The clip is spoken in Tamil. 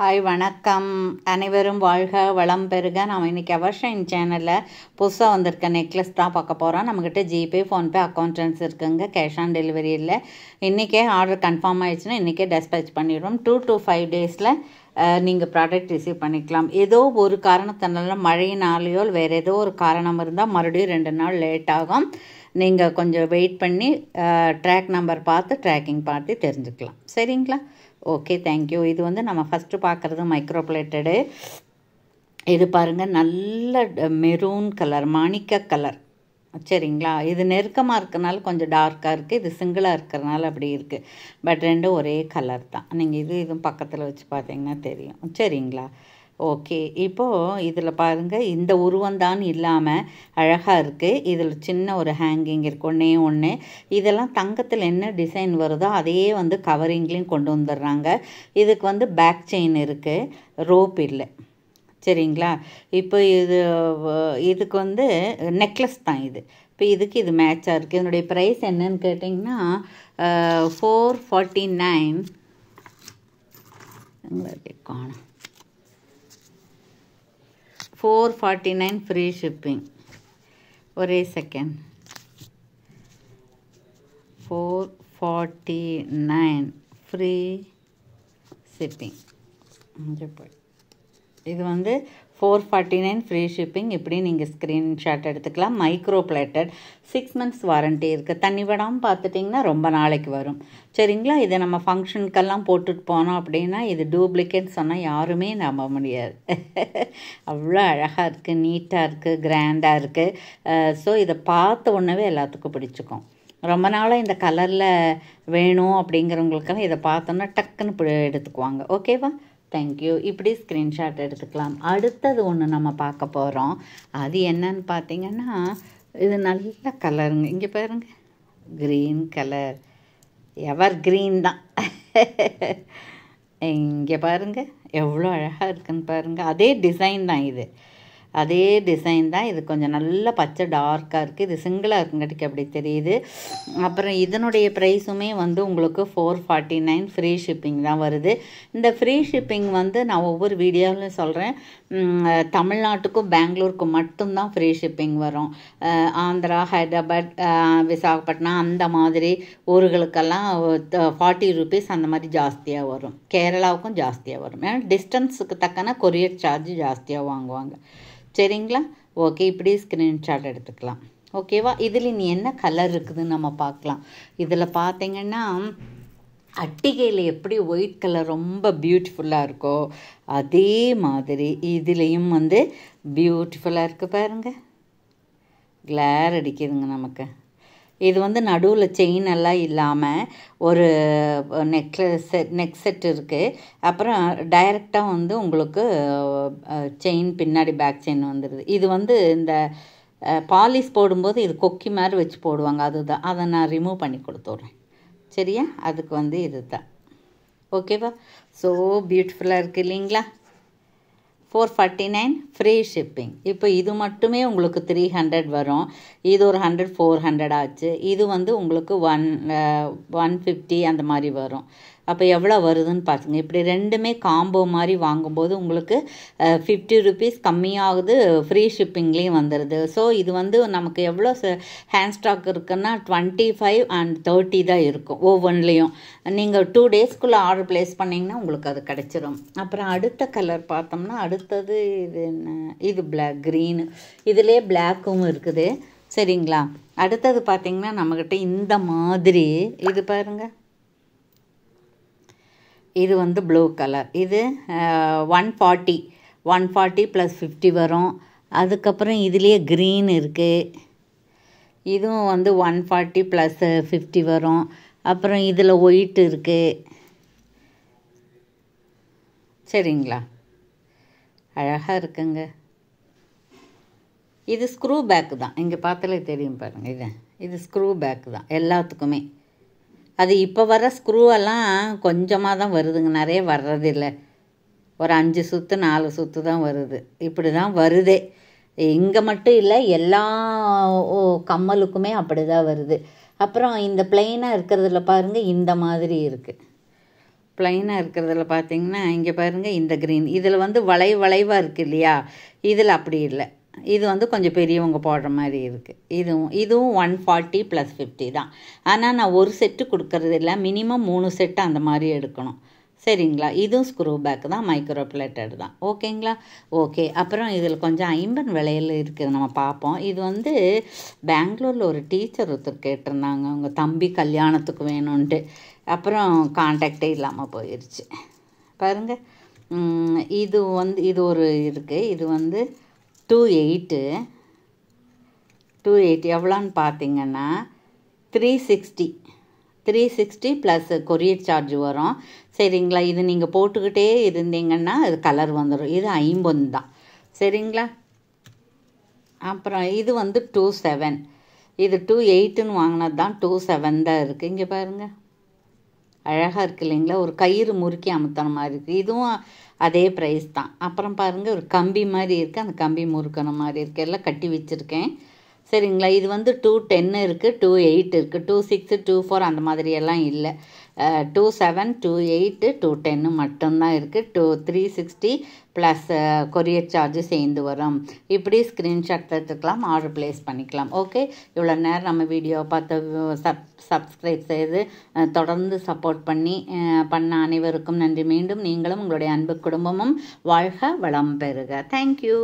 ஹாய் வணக்கம் அனைவரும் வாழ்க வளம் பெருக நாம் இன்றைக்கி அவர்ஷன் சேனலில் புதுசாக வந்திருக்க நெக்லஸ் தான் பார்க்க போகிறோம் நம்மக்கிட்ட ஜிபே ஃபோன்பே அக்கௌண்ட்ஸ் இருக்குங்க கேஷ் ஆன் டெலிவரி இல்லை இன்றைக்கே ஆர்டர் கன்ஃபார்ம் ஆயிடுச்சுன்னா இன்றைக்கே டெஸ்பேச் பண்ணிடுவோம் டூ டு ஃபைவ் டேஸில் நீங்கள் ப்ராடக்ட் ரிசீவ் பண்ணிக்கலாம் ஏதோ ஒரு காரணத்தினால மழையினாலேயோ வேறு ஏதோ ஒரு காரணம் இருந்தால் மறுபடியும் ரெண்டு நாள் லேட் ஆகும் நீங்கள் கொஞ்சம் வெயிட் பண்ணி ட்ராக் நம்பர் பார்த்து ட்ராக்கிங் பார்த்து தெரிஞ்சுக்கலாம் சரிங்களா ஓகே தேங்க்யூ இது வந்து நம்ம ஃபஸ்ட்டு பார்க்குறது மைக்ரோப்ளேட்டடு இது பாருங்கள் நல்ல மெரூன் கலர் மாணிக்க கலர் சரிங்களா இது நெருக்கமாக இருக்கிறனால கொஞ்சம் டார்க்காக இருக்குது இது சிங்கிளாக இருக்கிறனால அப்படி இருக்குது பட் ரெண்டும் ஒரே கலர் தான் நீங்கள் இது இதுவும் பக்கத்தில் வச்சு பார்த்தீங்கன்னா தெரியும் சரிங்களா ஓகே இப்போது இதில் பாருங்கள் இந்த உருவந்தான் இல்லாமல் அழகாக இருக்குது இதில் சின்ன ஒரு ஹேங்கிங் இருக்கும் ஒன்றே ஒன்று இதெல்லாம் தங்கத்தில் என்ன டிசைன் வருதோ அதையே வந்து கவரிங்லேயும் கொண்டு வந்துடுறாங்க இதுக்கு வந்து பேக் செயின் இருக்குது ரோப் இல்லை சரிங்களா இப்போ இது இதுக்கு வந்து நெக்லஸ் தான் இது இப்போ இதுக்கு இது மேட்சாக இருக்குது இதனுடைய ப்ரைஸ் என்னன்னு கேட்டிங்கன்னா ஃபோர் ஃபார்ட்டி நைன் காணும் four forty nine free shipping ஒரே second four forty nine free shipping இது வந்து four forty nine free shipping இப்படி நீங்கள் ஸ்க்ரீன்ஷாட் எடுத்துக்கலாம் micro plated six months warranty இருக்குது தண்ணி விடாமல் பார்த்துட்டிங்கன்னா ரொம்ப நாளைக்கு வரும் சரிங்களா இதை நம்ம ஃபங்க்ஷனுக்கெல்லாம் போட்டுட்டு போனோம் அப்படின்னா இது டூப்ளிகேட் சொன்னால் யாருமே நம்ப முடியாது அவ்வளோ அழகாக இருக்குது நீட்டாக இருக்குது கிராண்டாக இருக்குது ஸோ இதை பார்த்த உடனே எல்லாத்துக்கும் பிடிச்சிக்கும் ரொம்ப நாளாக இந்த கலரில் வேணும் அப்படிங்கிறவங்களுக்கெல்லாம் இதை பார்த்தோன்னா டக்குன்னு எடுத்துக்குவாங்க ஓகேவா தேங்க்யூ இப்படி ஸ்க்ரீன்ஷாட் எடுத்துக்கலாம் அடுத்தது ஒன்று நம்ம பார்க்க போகிறோம் அது என்னன்னு பார்த்தீங்கன்னா இது நல்ல கலருங்க இங்கே பாருங்க க்ரீன் கலர் எவர் க்ரீன் தான் இங்கே பாருங்கள் எவ்வளோ அழகாக இருக்குன்னு பாருங்கள் அதே டிசைன் தான் இது அதே டிசைன் தான் இது கொஞ்சம் நல்ல பச்சை டார்க்காக இருக்குது இது சிங்கிளாக இருக்குங்காட்டிக்கு அப்படி தெரியுது அப்புறம் இதனுடைய ப்ரைஸுமே வந்து உங்களுக்கு four forty nine free shipping தான் வருது இந்த ஃப்ரீ ஷிப்பிங் வந்து நான் ஒவ்வொரு வீடியோவிலும் சொல்கிறேன் தமிழ்நாட்டுக்கும் பெங்களூருக்கும் மட்டும்தான் ஃப்ரீ ஷிப்பிங் வரும் ஆந்திரா ஹைதராபாத் விசாகப்பட்டினம் அந்த மாதிரி ஊர்களுக்கெல்லாம் ஃபார்ட்டி ருபீஸ் அந்த மாதிரி ஜாஸ்தியாக வரும் கேரளாவுக்கும் ஜாஸ்தியாக வரும் ஏன்னா டிஸ்டன்ஸுக்கு தக்கன கொரியர் சார்ஜ் ஜாஸ்தியாக வாங்குவாங்க சரிங்களா ஓகே இப்படி ஸ்க்ரீன்ஷாட் எடுத்துக்கலாம் ஓகேவா இதில் நீ என்ன கலர் இருக்குதுன்னு நம்ம பார்க்கலாம் இதில் பார்த்தீங்கன்னா அட்டிகையில் எப்படி ஒயிட் கலர் ரொம்ப பியூட்டிஃபுல்லாக இருக்கோ அதே மாதிரி இதுலேயும் வந்து பியூட்டிஃபுல்லாக இருக்குது பாருங்கள் கிளார் அடிக்குதுங்க நமக்கு இது வந்து நடுவில் செயின் எல்லாம் இல்லாமல் ஒரு நெக்லஸ் நெக் செட் இருக்குது அப்புறம் டைரெக்டாக வந்து உங்களுக்கு செயின் பின்னாடி பேக் செயின் வந்துடுது இது வந்து இந்த பாலிஷ் போடும்போது இது கொக்கி மாதிரி வச்சு போடுவாங்க அதுதான் அதை நான் ரிமூவ் பண்ணி கொடுத்துட்றேன் சரியா அதுக்கு வந்து இது தான் ஓகேவா ஸோ பியூட்டிஃபுல்லாக இருக்குது இல்லைங்களா four forty nine free shipping இப்போ இது மட்டுமே உங்களுக்கு த்ரீ ஹண்ட்ரட் வரும் இது ஒரு ஹண்ட்ரட் ஃபோர் ஹண்ட்ரட் ஆச்சு இது வந்து உங்களுக்கு ஒன் ஒன் ஃபிஃப்டி அந்த மாதிரி வரும் அப்போ எவ்வளோ வருதுன்னு பார்த்துங்க இப்படி ரெண்டுமே காம்போ மாதிரி வாங்கும்போது உங்களுக்கு ஃபிஃப்டி ருபீஸ் கம்மியாகுது ஃப்ரீ ஷிப்பிங்லேயும் வந்துடுது ஸோ இது வந்து நமக்கு எவ்வளோ ஹேண்ட் ஸ்டாக் இருக்குன்னா டுவெண்ட்டி ஃபைவ் அண்ட் தேர்ட்டி தான் இருக்கும் ஒவ்வொன்றுலேயும் நீங்கள் டூ டேஸ்க்குள்ளே ஆர்டர் ப்ளேஸ் பண்ணிங்கன்னா உங்களுக்கு அது கிடச்சிரும் அப்புறம் அடுத்த கலர் பார்த்தோம்னா அடுத்தது இது என்ன இது பிளாக் க்ரீனு இதிலே பிளாக்கும் இருக்குது சரிங்களா அடுத்தது பார்த்திங்கன்னா நம்மக்கிட்ட இந்த மாதிரி இது பாருங்கள் இது வந்து ப்ளூ கலர் இது one forty one forty plus fifty வரும் அதுக்கப்புறம் இதுலேயே க்ரீன் இருக்குது இதுவும் வந்து ஒன் ஃபார்ட்டி ப்ளஸ் ஃபிஃப்டி வரும் அப்புறம் இதில் ஒயிட் இருக்குது சரிங்களா அழகாக இருக்குங்க இது ஸ்க்ரூ பேக்கு தான் இங்கே பார்த்தாலே தெரியும் பாருங்கள் இது இது ஸ்க்ரூ பேக்கு தான் எல்லாத்துக்குமே அது இப்போ வர ஸ்க்ரூவெல்லாம் கொஞ்சமாக தான் வருதுங்க நிறைய வர்றதில்லை ஒரு அஞ்சு சுற்று நாலு சுற்று தான் வருது இப்படி தான் வருதே இங்கே மட்டும் இல்லை எல்லா கம்மலுக்குமே அப்படி தான் வருது அப்புறம் இந்த பிளெயினாக இருக்கிறதுல பாருங்கள் இந்த மாதிரி இருக்குது பிளைனாக இருக்கிறதுல பார்த்தீங்கன்னா இங்கே பாருங்கள் இந்த க்ரீன் இதில் வந்து வளை வளைவாக இருக்குது இல்லையா இதில் அப்படி இல்லை இது வந்து கொஞ்சம் பெரியவங்க போடுற மாதிரி இருக்குது இதுவும் இதுவும் ஒன் ஃபார்ட்டி ப்ளஸ் ஃபிஃப்டி தான் ஆனால் நான் ஒரு செட்டு கொடுக்கறது இல்லை மினிமம் மூணு செட்டு அந்த மாதிரி எடுக்கணும் சரிங்களா இதுவும் ஸ்க்ரூ பேக் தான் மைக்ரோ பிளேட்டட் தான் ஓகேங்களா ஓகே அப்புறம் இதில் கொஞ்சம் ஐம்பன் விலையில் இருக்குது நம்ம பார்ப்போம் இது வந்து பெங்களூரில் ஒரு டீச்சர் ஒருத்தர் கேட்டிருந்தாங்க அவங்க தம்பி கல்யாணத்துக்கு வேணும்ன்ட்டு அப்புறம் கான்டாக்டே இல்லாமல் போயிடுச்சு பாருங்கள் இது வந்து இது ஒரு இருக்குது இது வந்து டூ எயிட்டு டூ எயிட் எவ்வளோன்னு பார்த்தீங்கன்னா three sixty three sixty plus courier charge வரும் சரிங்களா இது நீங்கள் போட்டுக்கிட்டே இருந்தீங்கன்னா அது கலர் வந்துடும் இது ஐம்பது தான் சரிங்களா அப்புறம் இது வந்து டூ செவன் இது டூ எயிட்டுன்னு வாங்கினது தான் டூ செவன் தான் இருக்குது இங்கே பாருங்கள் அழகாக இருக்குது இல்லைங்களா ஒரு கயிறு முறுக்கி அமுத்தன மாதிரி இருக்குது இதுவும் அதே ப்ரைஸ் தான் அப்புறம் பாருங்கள் ஒரு கம்பி மாதிரி இருக்குது அந்த கம்பி முறுக்கின மாதிரி இருக்குது எல்லாம் கட்டி வச்சுருக்கேன் சரிங்களா இது வந்து டூ டென்னு இருக்குது டூ எயிட் இருக்குது டூ சிக்ஸு டூ ஃபோர் அந்த மாதிரியெல்லாம் இல்லை two seven two eight two டென்னு மட்டும்தான் இருக்குது two three sixty plus courier charge சேர்ந்து வரும் இப்படி ஸ்க்ரீன்ஷாட் எடுத்துக்கலாம் ஆர்டர் ப்ளேஸ் பண்ணிக்கலாம் ஓகே இவ்வளோ நேரம் நம்ம வீடியோ பார்த்து சப் சப்ஸ்கிரைப் செய்து தொடர்ந்து சப்போர்ட் பண்ணி பண்ண அனைவருக்கும் நன்றி மீண்டும் நீங்களும் உங்களுடைய அன்பு குடும்பமும் வாழ்க வளம் பெறுக தேங்க்யூ